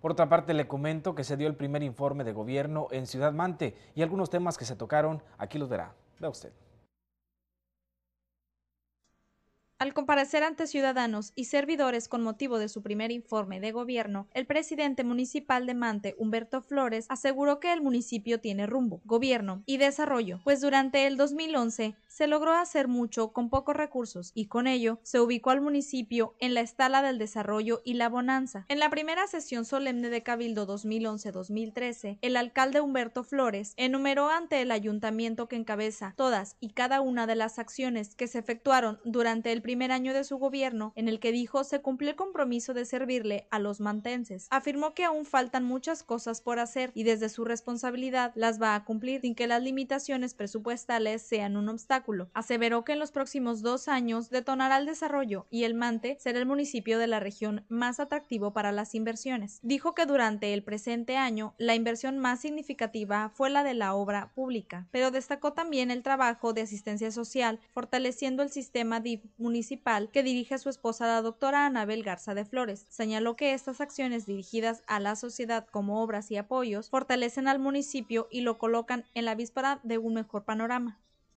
Por otra parte, le comento que se dio el primer informe de gobierno en Ciudad Mante y algunos temas que se tocaron, aquí los verá. Vea usted. Al comparecer ante ciudadanos y servidores con motivo de su primer informe de gobierno, el presidente municipal de Mante, Humberto Flores, aseguró que el municipio tiene rumbo, gobierno y desarrollo, pues durante el 2011 se logró hacer mucho con pocos recursos y con ello se ubicó al municipio en la estala del desarrollo y la bonanza. En la primera sesión solemne de Cabildo 2011-2013, el alcalde Humberto Flores enumeró ante el ayuntamiento que encabeza todas y cada una de las acciones que se efectuaron durante el primer año de su gobierno, en el que dijo se cumplió el compromiso de servirle a los mantenses. Afirmó que aún faltan muchas cosas por hacer y desde su responsabilidad las va a cumplir sin que las limitaciones presupuestales sean un obstáculo Aseveró que en los próximos dos años detonará el desarrollo y el Mante será el municipio de la región más atractivo para las inversiones. Dijo que durante el presente año la inversión más significativa fue la de la obra pública, pero destacó también el trabajo de asistencia social, fortaleciendo el sistema DIV municipal que dirige su esposa la doctora Anabel Garza de Flores. Señaló que estas acciones dirigidas a la sociedad como obras y apoyos fortalecen al municipio y lo colocan en la víspera de un mejor panorama.